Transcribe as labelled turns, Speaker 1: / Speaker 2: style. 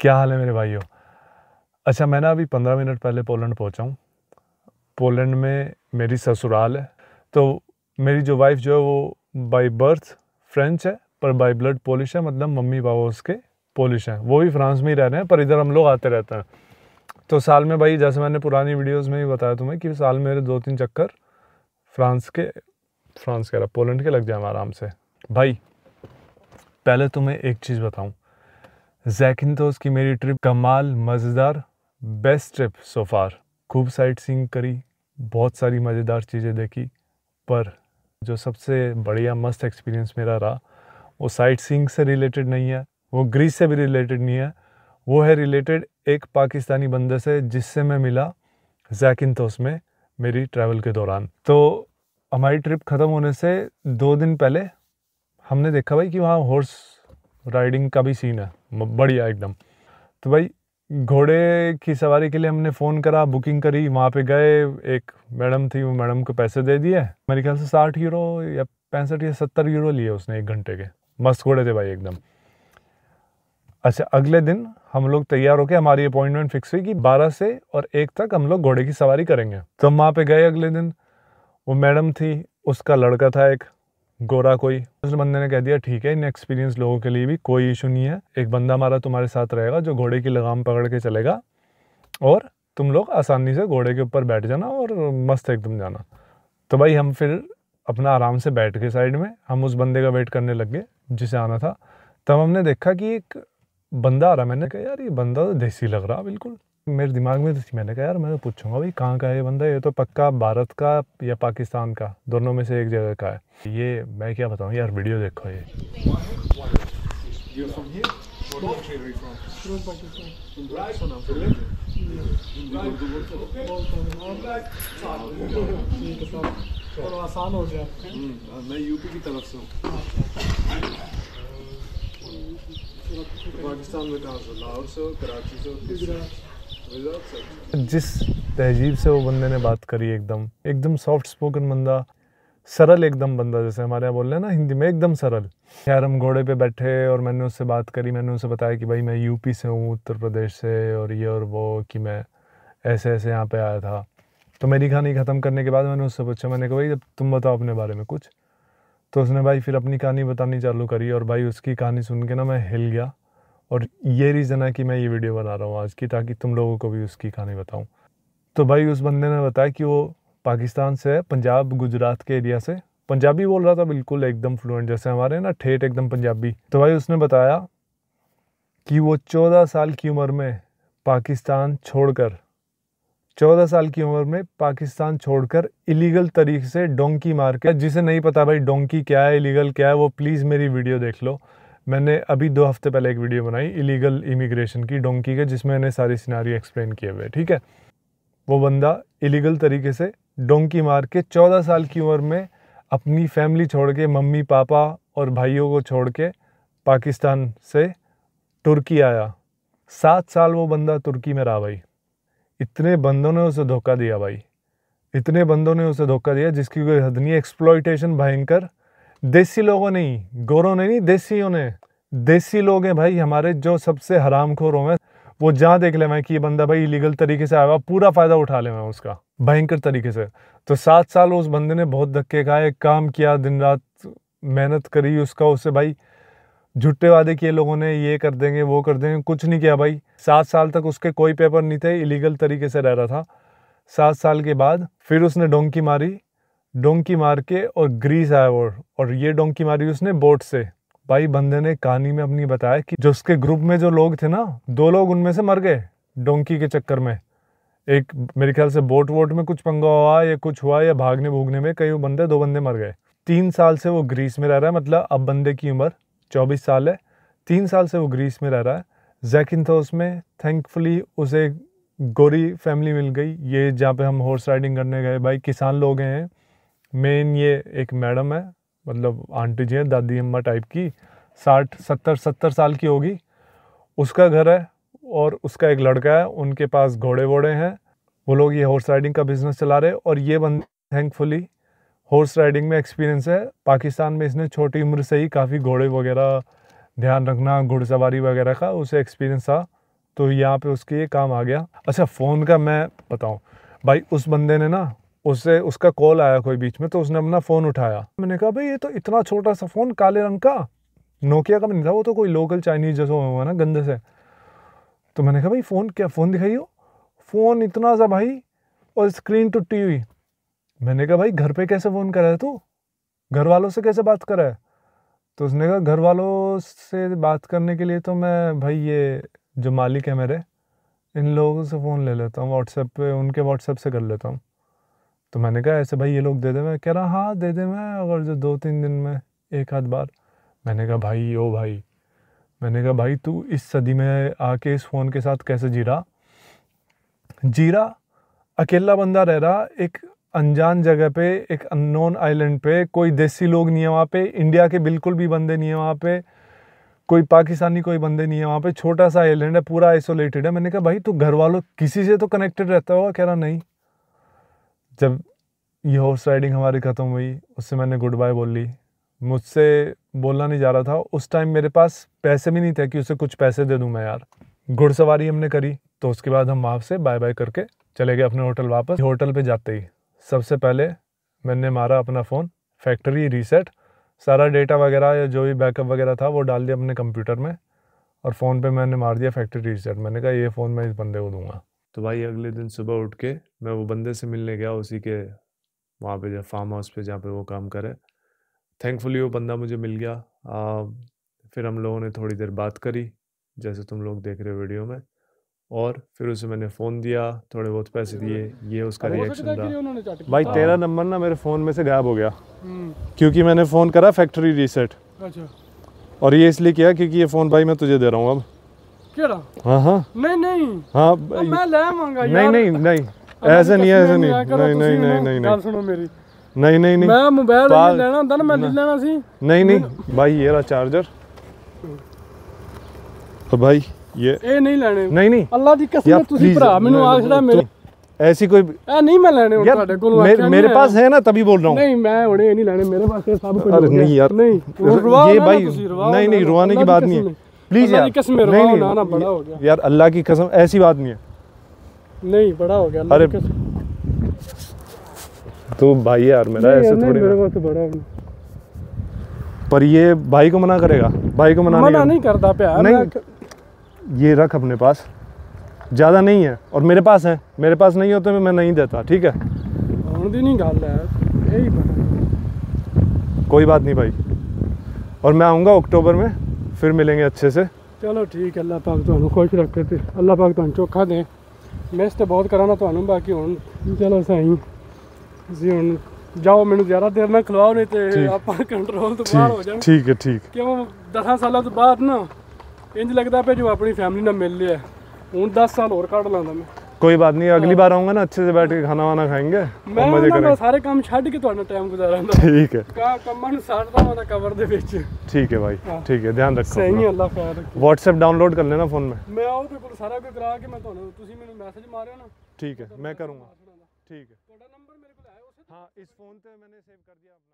Speaker 1: क्या हाल है मेरे भाइयों अच्छा मैं ना अभी पंद्रह मिनट पहले पोलैंड पहुंचा हूँ पोलैंड में मेरी ससुराल है तो मेरी जो वाइफ जो है वो बाई बर्थ फ्रेंच है पर बाई ब्लड पोलिश है मतलब मम्मी पापा उसके पोलिश हैं वो भी फ्रांस में ही रह रहे हैं पर इधर हम लोग आते रहते हैं तो साल में भाई जैसे मैंने पुरानी वीडियोज़ में भी बताया तुम्हें कि साल मेरे दो तीन चक्कर फ्रांस के फ्रांस कह रहा पोलैंड के लग जाए आराम से भाई पहले तुम्हें एक चीज़ बताऊँ जैकिनथोस की मेरी ट्रिप कमाल मज़ेदार बेस्ट ट्रिप सो फार खूब साइट सींग करी बहुत सारी मज़ेदार चीज़ें देखी पर जो सबसे बढ़िया मस्त एक्सपीरियंस मेरा रहा वो साइट सीइंग से रिलेटेड नहीं है वो ग्रीस से भी रिलेटेड नहीं है वो है रिलेटेड एक पाकिस्तानी बंदे से जिससे मैं मिला जैकिनथोस में मेरी ट्रैवल के दौरान तो हमारी ट्रिप ख़त्म होने से दो दिन पहले हमने देखा भाई कि वहाँ हॉर्स राइडिंग का भी सीन है बढ़िया एकदम तो भाई घोड़े की सवारी के लिए हमने फ़ोन करा बुकिंग करी वहाँ पे गए एक मैडम थी वो मैडम को पैसे दे दिए मेरे ख्याल से साठ यूरो या पैंसठ या सत्तर यूरो लिए उसने एक घंटे के मस्त घोड़े थे भाई एकदम अच्छा अगले दिन हम लोग तैयार होके हमारी अपॉइंटमेंट फिक्स हुई कि बारह से और एक तक हम लोग घोड़े की सवारी करेंगे तो हम वहाँ पे गए अगले दिन वो मैडम थी उसका लड़का था एक गोरा कोई उस बंदे ने कह दिया ठीक है इन एक्सपीरियंस लोगों के लिए भी कोई इशू नहीं है एक बंदा हमारा तुम्हारे साथ रहेगा जो घोड़े की लगाम पकड़ के चलेगा और तुम लोग आसानी से घोड़े के ऊपर बैठ जाना और मस्त एकदम जाना तो भाई हम फिर अपना आराम से बैठ के साइड में हम उस बंदे का वेट करने लग गए जिसे आना था तब हमने देखा कि एक बंदा आ रहा मैंने कहा यार ये बंदा तो देसी लग रहा बिल्कुल मेरे दिमाग में थी मैंने कहा यार मैं तो पूछूंगा भाई कहाँ का है ये बंदा ये तो पक्का भारत का या पाकिस्तान का दोनों में से एक जगह का है ये मैं क्या बताऊँ यार वीडियो देखो
Speaker 2: ये और आसान हो गया
Speaker 1: मैं यूपी की तरफ से हूँ पाकिस्तान में कहा से लाहौर से कराची से जिस तहजीब से वो बंदे ने बात करी एकदम एकदम सॉफ्ट स्पोकन बंदा सरल एकदम बंदा जैसे हमारे यहाँ बोल रहे हैं ना हिंदी में एकदम सरल यार हम घोड़े पे बैठे और मैंने उससे बात करी मैंने उससे बताया कि भाई मैं यूपी से हूँ उत्तर प्रदेश से और ये और वो कि मैं ऐसे ऐसे यहाँ पे आया था तो मेरी कहानी ख़त्म करने के बाद मैंने उससे पूछा मैंने कहा भाई जब तुम बताओ अपने बारे में कुछ तो उसने भाई फिर अपनी कहानी बतानी चालू करी और भाई उसकी कहानी सुन के ना मैं हिल गया और ये रीज़न है कि मैं ये वीडियो बना रहा हूँ आज की ताकि तुम लोगों को भी उसकी कहानी बताऊँ तो भाई उस बंदे ने बताया कि वो पाकिस्तान से है पंजाब गुजरात के एरिया से पंजाबी बोल रहा था बिल्कुल एकदम फ्लुएंट जैसे हमारे ना ठेठ एकदम पंजाबी तो भाई उसने बताया कि वो चौदह साल की उम्र में पाकिस्तान छोड़कर चौदह साल की उम्र में पाकिस्तान छोड़कर इलीगल तरीके से डोंकी मार के जिसे नहीं पता भाई डोंकी क्या है इलीगल क्या है वो प्लीज़ मेरी वीडियो देख लो मैंने अभी दो हफ्ते पहले एक वीडियो बनाई इलीगल इमिग्रेशन की डोंकी के जिसमें मैंने सारी सिनारी एक्सप्लेन किए हुए ठीक है वो बंदा इलीगल तरीके से डोंकी मार के चौदह साल की उम्र में अपनी फैमिली छोड़ के मम्मी पापा और भाइयों को छोड़ के पाकिस्तान से तुर्की आया सात साल वो बंदा तुर्की में रहा भाई इतने बंदों ने उसे धोखा दिया भाई इतने बंदों ने उसे धोखा दिया जिसकी कोई हद नहीं एक्सप्लॉयटेशन भयंकर देसी लोगों ने गोरों ने नहीं देसियों ने देसी लोग हैं भाई हमारे जो सबसे हराम खोरों में वो जहाँ देख ले मैं कि ये बंदा भाई इलीगल तरीके से आया हुआ पूरा फ़ायदा उठा ले मैं उसका भयंकर तरीके से तो सात साल उस बंदे ने बहुत धक्के खाए काम किया दिन रात मेहनत करी उसका उससे भाई झुट्टे वादे किए लोगों ने ये कर देंगे वो कर देंगे कुछ नहीं किया भाई सात साल तक उसके कोई पेपर नहीं थे इलीगल तरीके से रह रहा था सात साल के बाद फिर उसने डोंकी मारी डोंकी मार के और ग्रीस आया वो और ये डोंकी मारी उसने बोट से भाई बंदे ने कहानी में अपनी बताया कि जो उसके ग्रुप में जो लोग थे ना दो लोग उनमें से मर गए डोंकी के चक्कर में एक मेरे ख्याल से बोट वोट में कुछ पंगा हुआ या कुछ हुआ या भागने भूगने में कई बंदे दो बंदे मर गए तीन साल से वो ग्रीस में रह रहा है मतलब अब बंदे की उम्र चौबीस साल है तीन साल से वो ग्रीस में रह रहा है जैकिन था उसमें थैंकफुली उसे गोरी फैमिली मिल गई ये जहाँ पे हम हॉर्स राइडिंग करने गए भाई किसान लोग हैं मेन ये एक मैडम है मतलब आंटी जी हैं दादी अम्मा टाइप की साठ सत्तर सत्तर साल की होगी उसका घर है और उसका एक लड़का है उनके पास घोड़े वोड़े हैं वो लोग ये हॉर्स राइडिंग का बिजनेस चला रहे और ये बंद थैंकफुली हॉर्स राइडिंग में एक्सपीरियंस है पाकिस्तान में इसने छोटी उम्र से ही काफ़ी घोड़े वगैरह ध्यान रखना घुड़सवारी वगैरह का उसे एक्सपीरियंस था तो यहाँ पे उसके ये काम आ गया अच्छा फ़ोन का मैं बताऊँ भाई उस बंदे ने ना उससे उसका कॉल आया कोई बीच में तो उसने अपना फ़ोन उठाया मैंने कहा भाई ये तो इतना छोटा सा फ़ोन काले रंग का नोकिया का नहीं था वो तो कोई लोकल चाइनीज जैसा हुआ ना गंदे से तो मैंने कहा भाई फ़ोन क्या फ़ोन दिखाइयो फ़ोन इतना सा भाई और स्क्रीन टूटी हुई मैंने कहा भाई घर पे कैसे फ़ोन करा है तू घर वालों से कैसे बात करा है तो उसने कहा घर वालों से बात करने के लिए तो मैं भाई ये जो मालिक है मेरे इन लोगों से फ़ोन ले लेता हूँ व्हाट्सएप पे उनके व्हाट्सएप से कर लेता हूँ तो मैंने कहा ऐसे भाई ये लोग दे दे मैं कह रहा हाँ दे दे मैं अगर जो दो तीन दिन में एक आध बार मैंने कहा भाई ओ भाई मैंने कहा भाई तू इस सदी में आके इस फ़ोन के साथ कैसे जी रहा जी रहा अकेला बंदा रह रहा एक अनजान जगह पे एक अननोन आइलैंड पे कोई देसी लोग नहीं है वहाँ पे इंडिया के बिल्कुल भी बंदे नहीं है वहाँ पे कोई पाकिस्तानी कोई बंदे नहीं है वहाँ पे छोटा सा आइलैंड है पूरा आइसोलेटेड है मैंने कहा भाई तू घर वालों किसी से तो कनेक्टेड रहता होगा कह रहा नहीं जब ये हॉर्स राइडिंग हमारी ख़त्म हुई उससे मैंने गुड बाय बोल ली मुझसे बोलना नहीं जा रहा था उस टाइम मेरे पास पैसे भी नहीं थे कि उसे कुछ पैसे दे दूँ मैं यार घुड़सवारी हमने करी तो उसके बाद हम वहाँ से बाय बाय करके चले गए अपने होटल वापस होटल पे जाते ही सबसे पहले मैंने मारा अपना फ़ोन फैक्ट्री रीसेट सारा डेटा वगैरह या जो भी बैकअप वगैरह था वो डाल दिया अपने कंप्यूटर में और फ़ोन पे मैंने मार दिया फैक्ट्री रीसेट मैंने कहा ये फ़ोन मैं इस बंदे को दूंगा तो भाई अगले दिन सुबह उठ के मैं वो बंदे से मिलने गया उसी के वहाँ पे जो फार्म हाउस पे जहाँ पे वो काम करे थैंकफुली वो बंदा मुझे मिल गया आ, फिर हम लोगों ने थोड़ी देर बात करी जैसे तुम लोग देख रहे हो वीडियो में और फिर उसे मैंने फ़ोन दिया थोड़े बहुत पैसे दिए ये उसका रिएक्शन था भाई तेरा हाँ। नंबर ना मेरे फ़ोन में से गायब हो गया हम्म। क्योंकि मैंने फ़ोन करा फैक्ट्री रीसेट अच्छा और ये इसलिए किया क्योंकि ये फ़ोन भाई मैं तुझे दे रहा हूँ अब ਕਿਹੜਾ ਹਾਂ ਹਾਂ ਨਹੀਂ ਨਹੀਂ ਹਾਂ ਮੈਂ ਲੈ
Speaker 2: ਮੰਗਾ ਯਾਰ ਨਹੀਂ ਨਹੀਂ ਨਹੀਂ ਐਸੇ ਨਹੀਂ ਐਸੇ ਨਹੀਂ ਨਹੀਂ ਨਹੀਂ ਨਹੀਂ ਨਹੀਂ ਗੱਲ ਸੁਣੋ ਮੇਰੀ
Speaker 1: ਨਹੀਂ ਨਹੀਂ ਨਹੀਂ ਮੈਂ ਮੋਬਾਈਲ ਲੈਣਾ ਹੁੰਦਾ ਨਾ ਮੈਂ ਲੈ ਲੈਣਾ ਸੀ नहीं नहीं भाई ये रहा चार्जर तो भाई ये
Speaker 2: ਇਹ ਨਹੀਂ ਲੈਣੇ नहीं नहीं ਅੱਲਾ ਦੀ ਕਸਮ ਤੁਸੀਂ ਭਰਾ ਮੈਨੂੰ ਆਖਦਾ ਮੇਰੇ ऐसी कोई ਇਹ ਨਹੀਂ ਮੈਂ ਲੈਣੇ ਹੁਣ ਤੁਹਾਡੇ ਕੋਲੋं मेरे, मेरे पास है
Speaker 1: ना तभी बोल रहा हूँ
Speaker 2: नहीं मैं उन्हें नहीं लेने मेरे पास सब कुछ अरे नहीं यार
Speaker 1: नहीं ये भाई नहीं नहीं रुआने की बात नहीं है प्लीज यार कसम नहीं, नहीं, ना, ना बड़ा हो गया यार अल्लाह की कसम ऐसी बात नहीं है
Speaker 2: नहीं बड़ा हो गया अरे
Speaker 1: तो भाई यार मेरा ऐसे थोड़ी मेरे को तो बड़ा है पर ये भाई को मना करेगा भाई को मना, मना नहीं
Speaker 2: करता प्यार नहीं
Speaker 1: ये रख अपने पास ज़्यादा नहीं है और मेरे पास है मेरे पास नहीं होते तो मैं नहीं देता ठीक है
Speaker 2: नहीं गाल है यही
Speaker 1: कोई बात नहीं भाई और मैं आऊँगा अक्टूबर में ਫਿਰ ਮਿਲਾਂਗੇ ਅੱਛੇ ਸੇ
Speaker 2: ਚਲੋ ਠੀਕ ਹੈ ਅੱਲਾਹ ਪਾਕ ਤੁਹਾਨੂੰ ਖੁਸ਼ ਰੱਖੇ ਤੇ ਅੱਲਾਹ ਪਾਕ ਤੁਹਾਨੂੰ ਚੋਖਾ ਦੇ ਇਸ ਤੇ ਬਹੁਤ ਕਰਾਣਾ ਤੁਹਾਨੂੰ ਬਾਕੀ ਹੁਣ ਚਲੋ ਸਾਈ ਜੀ ਹੁਣ ਜਾਓ ਮੈਨੂੰ ਜ਼ਿਆਦਾ ਦੇਰ ਨਾ ਖਿਲਾਓ ਨਹੀਂ ਤੇ ਆਪਾਂ ਕੰਟਰੋਲ ਤੋਂ ਬਾਹਰ ਹੋ ਜਾਣ ਠੀਕ ਹੈ ਠੀਕ ਕਿਉਂ 10 ਸਾਲਾਂ ਤੋਂ ਬਾਅਦ ਨਾ ਇੰਜ ਲੱਗਦਾ ਪਿਆ ਜੋ ਆਪਣੀ ਫੈਮਿਲੀ ਨਾਲ ਮਿਲ ਲਿਆ ਹੁਣ 10 ਸਾਲ ਹੋਰ ਕੱਢ ਲਾਂਦਾ ਮੈਂ
Speaker 1: कोई बात नहीं अगली बार आऊंगा ना अच्छे से बैठ के खाना वाना खाएंगे मैं मजे करेंगे
Speaker 2: सारे काम ਛੱਡ ਕੇ ਤੁਹਾਡਾ ਟਾਈਮ ਗੁਜ਼ਾਰਾਂਦਾ ਠੀਕ ਹੈ ਕਾ ਕੰਮਾਂ ਨੂੰ ਸਾੜਦਾ ਹੁੰਦਾ ਕਵਰ ਦੇ ਵਿੱਚ
Speaker 1: ਠੀਕ ਹੈ ਭਾਈ ਠੀਕ ਹੈ ਧਿਆਨ ਰੱਖੋ ਸਹੀ ਅੱਲਾਹ ਖੈਰ ਰੱਖੇ WhatsApp ਡਾਊਨਲੋਡ ਕਰ ਲੈਣਾ ਫੋਨ ਮੈਂ
Speaker 2: ਮੈਂ ਉਹ ਬਿਲਕੁਲ ਸਾਰਾ ਕੁਝ ਕਰਾ ਕੇ ਮੈਂ ਤੁਹਾਨੂੰ ਤੁਸੀਂ ਮੈਨੂੰ ਮੈਸੇਜ ਮਾਰਿਓ ਨਾ ਠੀਕ ਹੈ ਮੈਂ
Speaker 1: ਕਰੂੰਗਾ ਠੀਕ ਹੈ ਤੁਹਾਡਾ ਨੰਬਰ
Speaker 2: ਮੇਰੇ ਕੋਲ ਹੈ ਉਸੇ ਹਾਂ ਇਸ ਫੋਨ ਤੇ ਮੈਨੇ ਸੇਵ ਕਰ ਦਿਆ